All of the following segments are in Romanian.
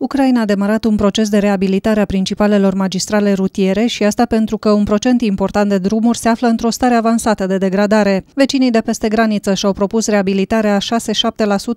Ucraina a demarat un proces de reabilitare a principalelor magistrale rutiere și asta pentru că un procent important de drumuri se află într-o stare avansată de degradare. Vecinii de peste graniță și-au propus reabilitarea a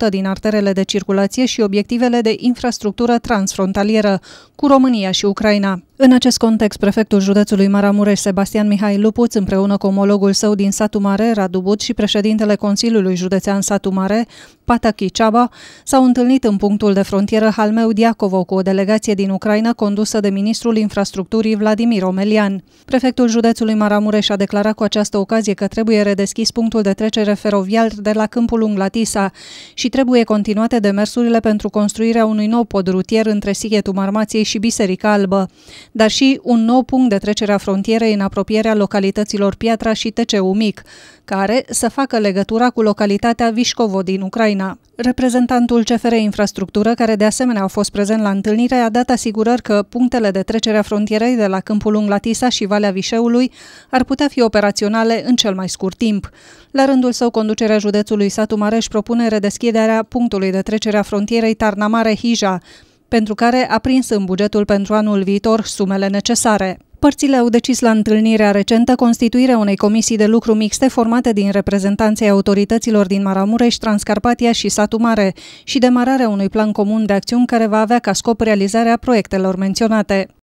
6-7% din arterele de circulație și obiectivele de infrastructură transfrontalieră cu România și Ucraina. În acest context, prefectul județului Maramureș, Sebastian Mihai Lupuț, împreună cu omologul său din Satu Mare, Radu și președintele Consiliului Județean Satu Mare, Pataki Ceaba, s-au întâlnit în punctul de frontieră Halmeu Diacovo cu o delegație din Ucraina condusă de ministrul infrastructurii Vladimir Omelian. Prefectul județului Maramureș a declarat cu această ocazie că trebuie redeschis punctul de trecere feroviar de la Câmpul Unglatisa și trebuie continuate demersurile pentru construirea unui nou pod rutier între Sighetul Marmației și Biserica Albă dar și un nou punct de trecere a frontierei în apropierea localităților Piatra și Teceu Mic, care să facă legătura cu localitatea Vișcovo din Ucraina. Reprezentantul CFR Infrastructură, care de asemenea a fost prezent la întâlnire, a dat asigurări că punctele de trecere a frontierei de la Câmpul Lung la Tisa și Valea Vișeului ar putea fi operaționale în cel mai scurt timp. La rândul său, conducerea județului Satu Mare își propune redeschiderea punctului de trecere a frontierei tarnamare Mare-Hija, pentru care a prins în bugetul pentru anul viitor sumele necesare. Părțile au decis la întâlnirea recentă constituirea unei comisii de lucru mixte formate din reprezentanții autorităților din Maramureș, Transcarpatia și Satu Mare și demararea unui plan comun de acțiuni care va avea ca scop realizarea proiectelor menționate.